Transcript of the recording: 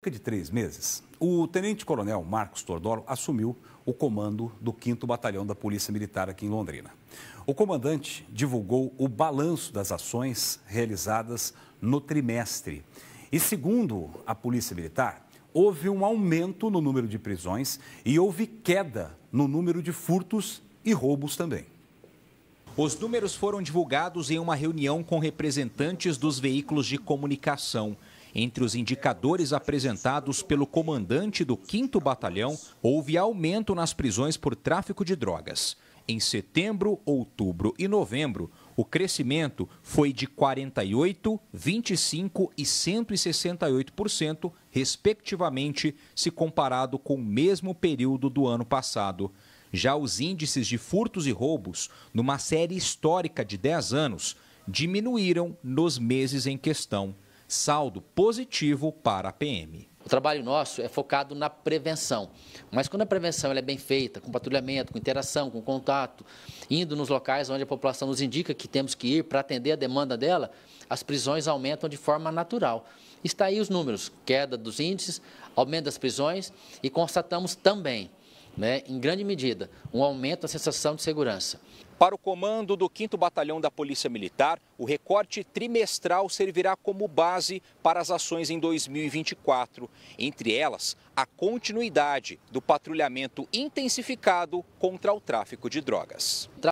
cerca de três meses, o tenente-coronel Marcos Tordoro assumiu o comando do 5 Batalhão da Polícia Militar aqui em Londrina. O comandante divulgou o balanço das ações realizadas no trimestre. E segundo a Polícia Militar, houve um aumento no número de prisões e houve queda no número de furtos e roubos também. Os números foram divulgados em uma reunião com representantes dos veículos de comunicação. Entre os indicadores apresentados pelo comandante do 5 Batalhão, houve aumento nas prisões por tráfico de drogas. Em setembro, outubro e novembro, o crescimento foi de 48, 25 e 168%, respectivamente, se comparado com o mesmo período do ano passado. Já os índices de furtos e roubos, numa série histórica de 10 anos, diminuíram nos meses em questão saldo positivo para a PM. O trabalho nosso é focado na prevenção, mas quando a prevenção é bem feita, com patrulhamento, com interação, com contato, indo nos locais onde a população nos indica que temos que ir para atender a demanda dela, as prisões aumentam de forma natural. Está aí os números, queda dos índices, aumento das prisões e constatamos também né, em grande medida, um aumento da sensação de segurança. Para o comando do 5 Batalhão da Polícia Militar, o recorte trimestral servirá como base para as ações em 2024. Entre elas, a continuidade do patrulhamento intensificado contra o tráfico de drogas.